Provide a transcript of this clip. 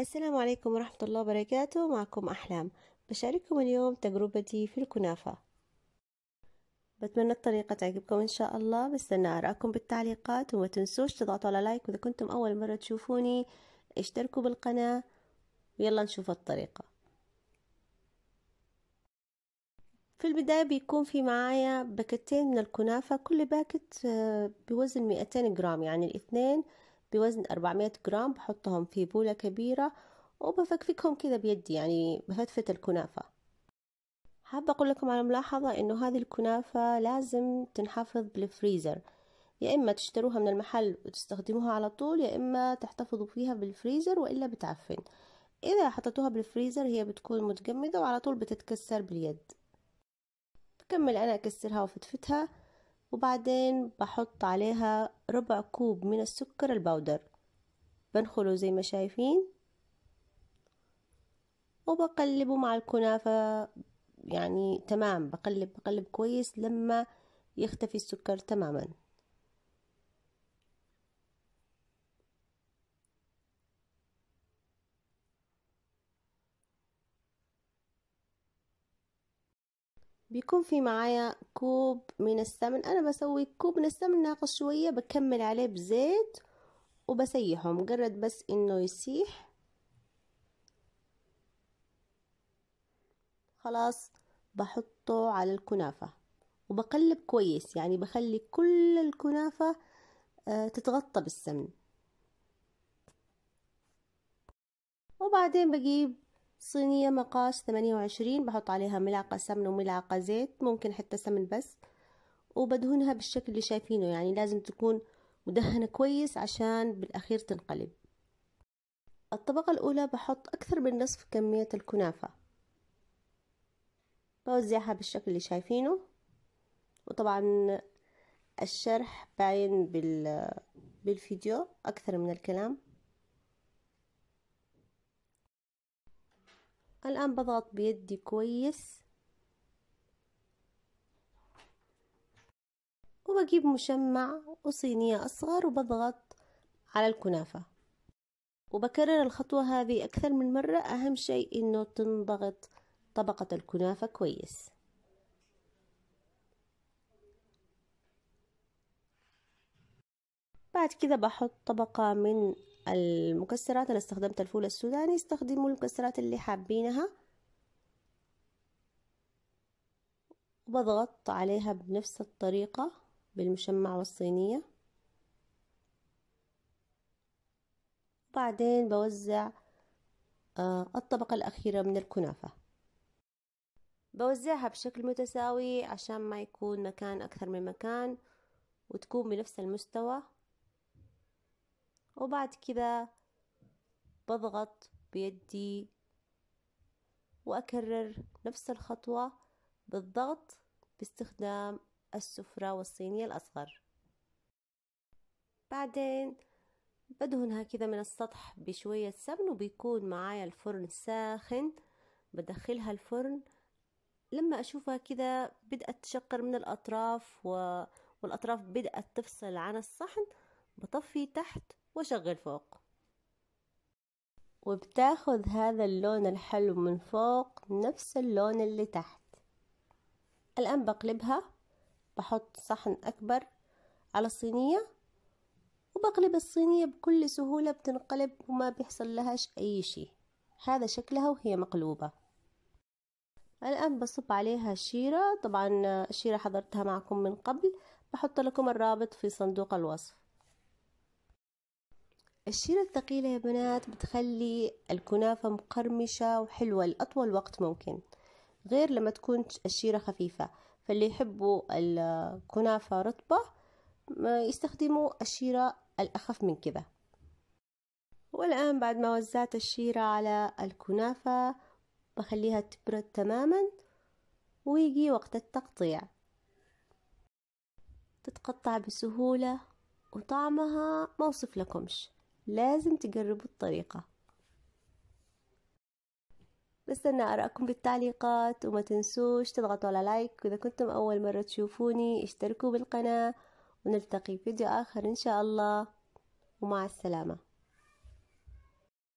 السلام عليكم ورحمة الله وبركاته معكم أحلام بشارككم اليوم تجربتي في الكنافة بتمنى الطريقة تعجبكم إن شاء الله بستنى آراءكم بالتعليقات وما تنسوش تضغطوا على لايك وإذا كنتم أول مرة تشوفوني اشتركوا بالقناة ويلا نشوف الطريقة في البداية بيكون في معايا باكتين من الكنافة كل باكت آه، بوزن 200 جرام يعني الاثنين بوزن 400 جرام بحطهم في بولة كبيرة وبفكفكهم كذا بيدي يعني بفتفة الكنافة حابة أقول لكم على ملاحظة إنه هذه الكنافة لازم تنحفظ بالفريزر يا إما تشتروها من المحل وتستخدموها على طول يا إما تحتفظوا فيها بالفريزر وإلا بتعفن إذا حطيتوها بالفريزر هي بتكون متجمدة وعلى طول بتتكسر باليد بكمل أنا أكسرها وفتفتها وبعدين بحط عليها ربع كوب من السكر البودر بنخله زي ما شايفين وبقلبه مع الكنافة يعني تمام بقلب بقلب كويس لما يختفي السكر تماما بيكون في معايا كوب من السمن انا بسوي كوب من السمن ناقص شوية بكمل عليه بزيت وبسيحه مجرد بس انه يسيح خلاص بحطه على الكنافة وبقلب كويس يعني بخلي كل الكنافة آه، تتغطى بالسمن وبعدين بجيب صينية مقاس ثمانية وعشرين بحط عليها ملعقة سمن وملعقة زيت ممكن حتى سمن بس وبدهنها بالشكل اللي شايفينه يعني لازم تكون مدهنة كويس عشان بالأخير تنقلب الطبقة الأولى بحط أكثر من نصف كمية الكنافة بوزعها بالشكل اللي شايفينه وطبعا الشرح باين بالفيديو أكثر من الكلام الآن بضغط بيدي كويس وبجيب مشمع وصينية أصغر وبضغط على الكنافة وبكرر الخطوة هذه أكثر من مرة أهم شيء إنه تنضغط طبقة الكنافة كويس بعد كده بحط طبقة من المكسرات أنا استخدمت الفول السوداني استخدموا المكسرات اللي حابينها وبضغط عليها بنفس الطريقة بالمشمع والصينية بعدين بوزع آه، الطبقة الأخيرة من الكنافة بوزعها بشكل متساوي عشان ما يكون مكان أكثر من مكان وتكون بنفس المستوى وبعد كذا بضغط بيدي وأكرر نفس الخطوة بالضغط باستخدام السفرة والصينية الأصغر بعدين بدهنها كذا من السطح بشوية سمن وبيكون معايا الفرن ساخن بدخلها الفرن لما أشوفها كذا بدأت تشقر من الأطراف و... والأطراف بدأت تفصل عن الصحن بطفي تحت وشغل فوق وبتاخذ هذا اللون الحلو من فوق نفس اللون اللي تحت الآن بقلبها بحط صحن أكبر على الصينية وبقلب الصينية بكل سهولة بتنقلب وما بيحصل لهاش أي شي هذا شكلها وهي مقلوبة الآن بصب عليها شيرة طبعا الشيرة حضرتها معكم من قبل بحط لكم الرابط في صندوق الوصف الشيرة الثقيلة يا بنات بتخلي الكنافة مقرمشة وحلوة لأطول وقت ممكن غير لما تكون الشيرة خفيفة فاللي يحبوا الكنافة رطبة يستخدموا الشيرة الأخف من كذا والآن بعد ما وزعت الشيرة على الكنافة بخليها تبرد تماما ويجي وقت التقطيع تتقطع بسهولة وطعمها ما لكمش لازم تجربوا الطريقة بستنى أراءكم بالتعليقات وما تنسوش تضغطوا على لايك وإذا كنتم أول مرة تشوفوني اشتركوا بالقناة ونلتقي في فيديو آخر إن شاء الله ومع السلامة